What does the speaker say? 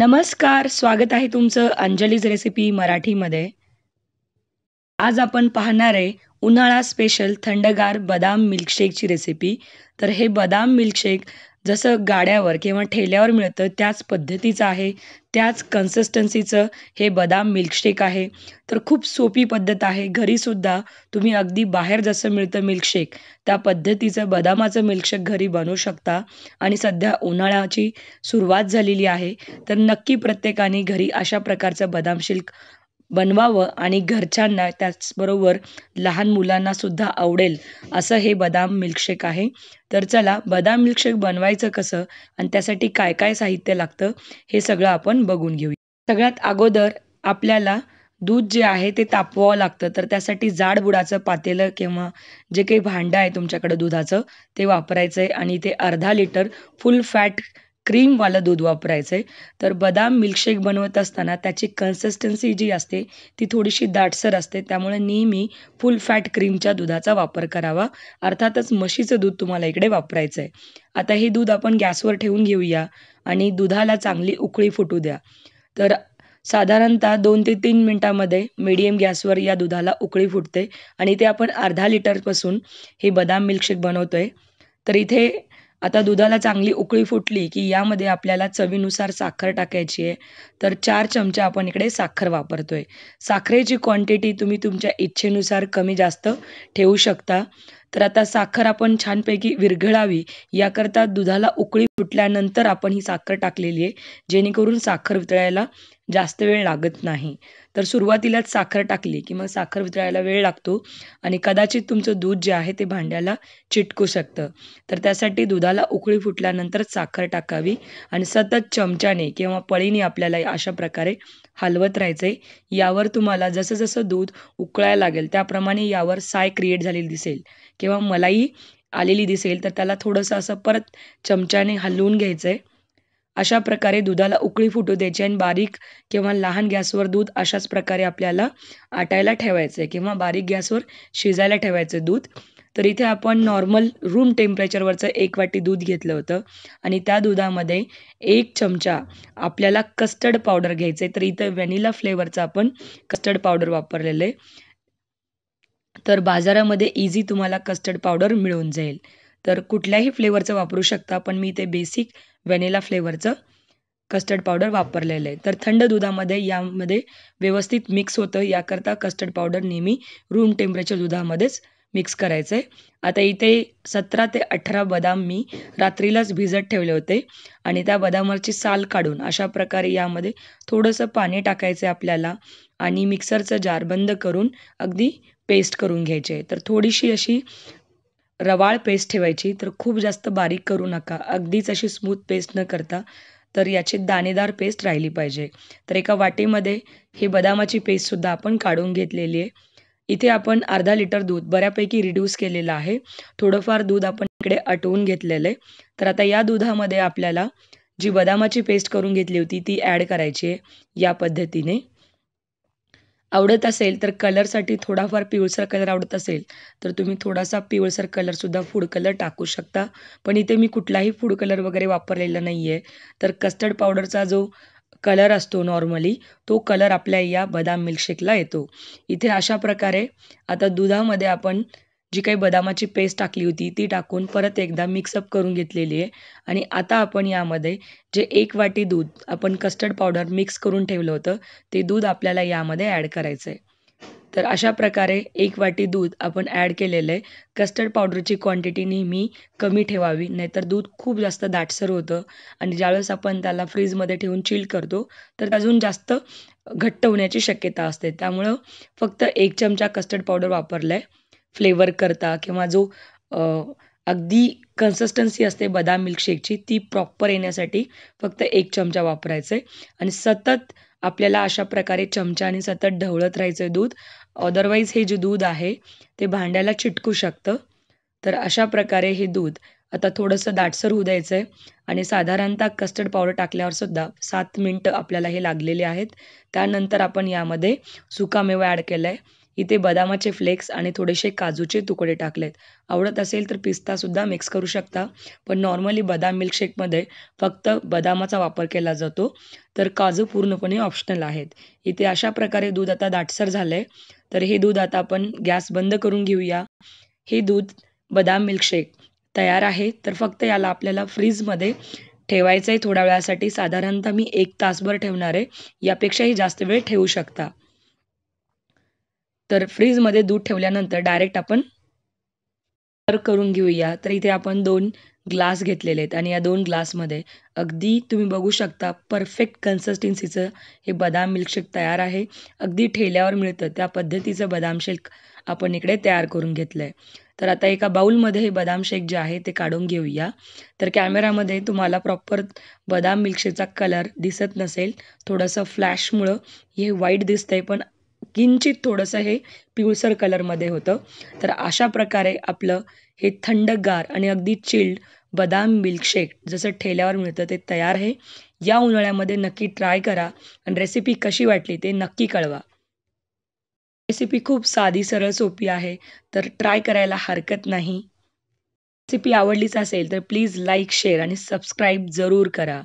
नमस्कार स्वागत आहे तुमचं अंजलीज रेसिपी मराठीमध्ये आज आपण पाहणार आहे उन्हाळा स्पेशल थंडगार बदाम मिल्कशेकची रेसिपी तर हे बदाम मिल्कशेक जसं गाड्यावर किंवा ठेल्यावर मिळतं त्याच पद्धतीचं आहे त्याच कन्सिस्टन्सीचं हे बदाम मिल्कशेक आहे तर खूप सोपी पद्धत आहे घरीसुद्धा तुम्ही अगदी बाहेर जसं मिळतं मिल्कशेक त्या पद्धतीचं बदामाचं मिल्कशेक घरी बनवू शकता आणि सध्या उन्हाळ्याची सुरुवात झालेली आहे तर नक्की प्रत्येकाने घरी अशा प्रकारचं बदाम शिल्क बनवावं आणि घरच्यांना त्याचबरोबर लहान मुलांना सुद्धा आवडेल असं हे बदाम मिल्कशेक आहे तर चला बदाम मिल्कशेक बनवायचं कसं आणि त्यासाठी काय काय साहित्य लागतं हे सगळं आपण बघून घेऊया सगळ्यात अगोदर आपल्याला दूध जे आहे ते तापवावं लागतं तर त्यासाठी जाड बुडाचं पातेलं किंवा जे काही भांडं आहे तुमच्याकडं दुधाचं ते वापरायचं आहे आणि ते अर्धा लिटर फुल फॅट क्रीमवालं दूध वापरायचं आहे तर बदाम मिल्कशेक बनवत असताना त्याची कन्सिस्टन्सी जी असते ती थोडीशी दाटसर असते त्यामुळे नेहमी फुल फॅट क्रीमच्या दुधाचा वापर करावा अर्थातच म्हशीचं दूध तुम्हाला इकडे वापरायचं आहे आता हे दूध आपण गॅसवर ठेवून घेऊया आणि दुधाला चांगली उकळी फुटू द्या तर साधारणतः दोन ते तीन मिनटामध्ये मीडियम गॅसवर या दुधाला उकळी फुटते आणि ते आपण अर्धा लिटरपासून हे बदाम मिल्कशेक बनवतो आहे तर इथे आता दुधाला चांगली उकळी फुटली की यामध्ये आपल्याला चवीनुसार साखर टाकायची आहे तर चार चमचे आपण इकडे साखर वापरतोय साखरेची क्वांटिटी तुम्ही तुमच्या इच्छेनुसार कमी जास्त ठेवू शकता तर आता साखर आपण छानपैकी विरघळावी याकरता दुधाला उकळी फुटल्यानंतर आपण ही साखर टाकलेली आहे जेणेकरून साखर वितळायला जास्त वेळ लागत नाही तर सुरुवातीलाच साखर टाकली की मग साखर वितळायला वेळ लागतो आणि कदाचित तुमचं दूध जे आहे ते भांड्याला चिटकू शकतं तर त्यासाठी दुधाला उकळी फुटल्यानंतर साखर टाकावी आणि सतत चमच्याने किंवा पळीने आपल्याला अशा प्रकारे हलवत राहायचं आहे यावर तुम्हाला जसं जसं दूध उकळायला लागेल त्याप्रमाणे यावर साय क्रिएट झालेली दिसेल किंवा मलाई आलेली दिसेल तर त्याला थोडंसं असं परत चमच्याने हलवून घ्यायचं आहे अशा प्रकारे दुधाला उकळी फुटू द्यायची आणि बारीक किंवा लहान गॅसवर दूध अशाच प्रकारे आपल्याला आटायला ठेवायचं आहे किंवा बारीक गॅसवर शिजायला ठेवायचं दूध तर इथे आपण नॉर्मल रूम टेम्परेचरवरचं एक वाटी दूध घेतलं होतं आणि त्या दुधामध्ये एक चमचा आपल्याला कस्टर्ड पावडर घ्यायचं आहे तर इथं व्हॅनिला फ्लेवरचं आपण कस्टर्ड पावडर वापरलेलं आहे तर बाजारामध्ये इझी तुम्हाला कस्टर्ड पावडर मिळून जाईल तर कुठल्याही फ्लेवरचं वापरू शकता पण मी इथे बेसिक व्हॅनिला फ्लेवरचं कस्टर्ड पावडर वापरलेलं आहे तर थंड दुधामध्ये यामध्ये व्यवस्थित मिक्स होतं याकरता कस्टर्ड पावडर नेहमी रूम टेम्परेचर दुधामध्येच मिक्स करायचं आहे आता इथे सतरा ते अठरा बदाम मी रात्रीलाच भिजत ठेवले होते आणि त्या बदामाची साल काढून अशा प्रकारे यामध्ये थोडंसं पाणी टाकायचं आहे आपल्याला आणि मिक्सरचं जार बंद करून अगदी पेस्ट करून घ्यायचे तर थोडीशी अशी रवाळ पेस्ट ठेवायची तर खूप जास्त बारीक करू नका अगदीच अशी स्मूथ पेस्ट न करता तर याची दाणेदार पेस्ट राहिली पाहिजे तर एका वाटीमध्ये हे बदामाची पेस्टसुद्धा आपण काढून घेतलेली आहे इथे आपण अर्धा लिटर दूध बऱ्यापैकी रिड्यूस केलेलं आहे थोडंफार दूध आपण इकडे आटवून घेतलेलं आहे तर आता या दुधामध्ये आपल्याला जी बदामाची पेस्ट करून घेतली होती ती ॲड करायची आहे या पद्धतीने आवडत असेल तर कलरसाठी थोडाफार पिवळसर कलर आवडत असेल तर तुम्ही थोडासा पिवळसर कलरसुद्धा फूड कलर टाकू शकता पण इथे मी कुठलाही फूड कलर वगैरे वापरलेला नाही आहे तर कस्टर्ड पावडरचा जो कलर असतो नॉर्मली तो कलर आपल्या या बदाम मिल्कशेकला येतो इथे अशा प्रकारे आता दुधामध्ये आपण जी काही बदामाची पेस्ट टाकली होती ती टाकून परत एकदा मिक्सअप करून घेतलेली आहे आणि आता आपण यामध्ये जे एक वाटी दूध आपण कस्टर्ड पावडर मिक्स करून ठेवलं होतं ते दूध आपल्याला यामध्ये ॲड करायचं आहे तर अशा प्रकारे एक वाटी दूध आपण ॲड केलेलं आहे कस्टर्ड पावडरची क्वांटिटी नेहमी कमी ठेवावी नाहीतर दूध खूप जास्त दाटसर होतं आणि ज्यावेळेस आपण त्याला फ्रीजमध्ये ठेवून चिल करतो तर अजून जास्त घट्ट होण्याची शक्यता असते त्यामुळं फक्त एक चमचा कस्टर्ड पावडर वापरला आहे फ्लेवर करता किंवा जो अगदी कन्सिस्टन्सी असते बदाम मिल्कशेकची ती प्रॉपर येण्यासाठी फक्त एक चमचा वापरायचा आहे आणि सतत आपल्याला अशा प्रकारे चमच्याने सतत ढवळत राहायचं आहे दूध अदरवाईज हे जे दूध आहे ते भांड्याला चिटकू शकतं तर अशा प्रकारे हे दूध आता थोडंसं दाटसर होऊ द्यायचं आहे आणि साधारणतः कस्टर्ड पावडर टाकल्यावरसुद्धा सात मिनटं आपल्याला हे लागलेले आहेत त्यानंतर आपण यामध्ये सुकामेवा ॲड केला आहे इथे बदामाचे फ्लेक्स आणि थोडेसे काजूचे तुकडे टाकलेत आवडत असेल तर पिस्तासुद्धा मिक्स करू शकता पण नॉर्मली बदाम मिल्कशेकमध्ये फक्त बदामाचा वापर केला जातो तर काजू पूर्णपणे ऑप्शनल आहेत इथे अशा प्रकारे दूध आता दाटसर झालं आहे तर हे दूध आता आपण गॅस बंद करून घेऊया हे दूध बदाम मिल्कशेक तयार आहे तर फक्त याला आपल्याला फ्रीजमध्ये ठेवायचं आहे थोड्या वेळासाठी साधारणतः मी एक तासभर ठेवणार आहे यापेक्षाही जास्त वेळ ठेवू शकता तर फ्रीजमध्ये दूध ठेवल्यानंतर डायरेक्ट आपण करून घेऊया तर इथे आपण दोन ग्लास घेतलेले आहेत आणि या दोन ग्लासमध्ये अगदी तुम्ही बघू शकता परफेक्ट कन्सिस्टन्सीचं हे बदाम मिल्कशेक तयार आहे अगदी ठेल्यावर मिळतं त्या पद्धतीचं बदाम शेक आपण इकडे तयार करून घेतलं आहे तर आता एका बाउलमध्ये हे बदाम शेक जे आहे ते काढून घेऊया तर कॅमेरामध्ये तुम्हाला प्रॉपर बदाम मिल्कशेकचा कलर दिसत नसेल थोडंसं फ्लॅशमुळं हे व्हाईट आहे पण किंचित थोडंसं हे पिवळसर कलरमध्ये होतं तर अशा प्रकारे आपलं हे थंडगार आणि अगदी चिल्ड बदाम मिल्कशेक जसं ठेल्यावर मिळतं ते तयार आहे या उन्हाळ्यामध्ये नक्की ट्राय करा आणि रेसिपी कशी वाटली ते नक्की कळवा रेसिपी खूप साधी सरळ सोपी आहे तर ट्राय करायला हरकत नाही रेसिपी आवडलीच असेल तर प्लीज लाईक शेअर आणि सबस्क्राईब जरूर करा